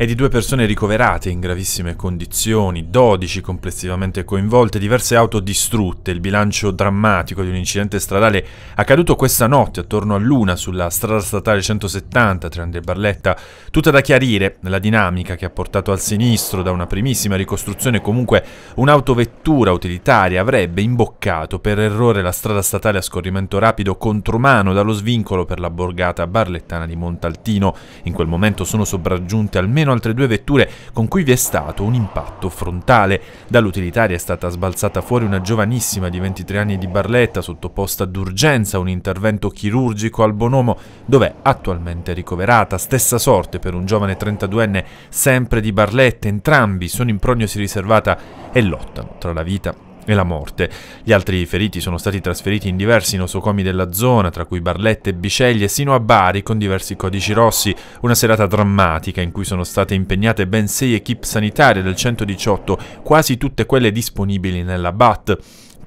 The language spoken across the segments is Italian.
e di due persone ricoverate in gravissime condizioni, 12 complessivamente coinvolte, diverse auto distrutte, il bilancio drammatico di un incidente stradale accaduto questa notte attorno a luna sulla strada statale 170 tra Andrea Barletta, tutta da chiarire la dinamica che ha portato al sinistro da una primissima ricostruzione comunque un'autovettura utilitaria avrebbe imboccato per errore la strada statale a scorrimento rapido contromano dallo svincolo per la borgata barlettana di Montaltino. In quel momento sono sopraggiunte almeno almeno altre due vetture con cui vi è stato un impatto frontale. Dall'utilitaria è stata sbalzata fuori una giovanissima di 23 anni di Barletta sottoposta d'urgenza a un intervento chirurgico al Bonomo dove è attualmente ricoverata. Stessa sorte per un giovane 32enne sempre di Barletta, entrambi sono in prognosi riservata e lottano tra la vita e la morte. Gli altri feriti sono stati trasferiti in diversi nosocomi della zona, tra cui Barlette e Biceglie, sino a Bari con diversi codici rossi, una serata drammatica in cui sono state impegnate ben sei equip sanitarie del 118, quasi tutte quelle disponibili nella BAT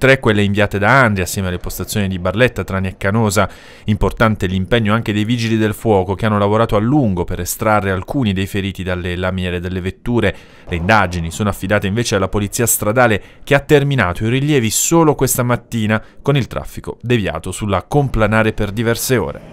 tre quelle inviate da Andria assieme alle postazioni di Barletta, Trani e Canosa. Importante l'impegno anche dei vigili del fuoco che hanno lavorato a lungo per estrarre alcuni dei feriti dalle lamiere delle vetture. Le indagini sono affidate invece alla polizia stradale che ha terminato i rilievi solo questa mattina con il traffico deviato sulla complanare per diverse ore.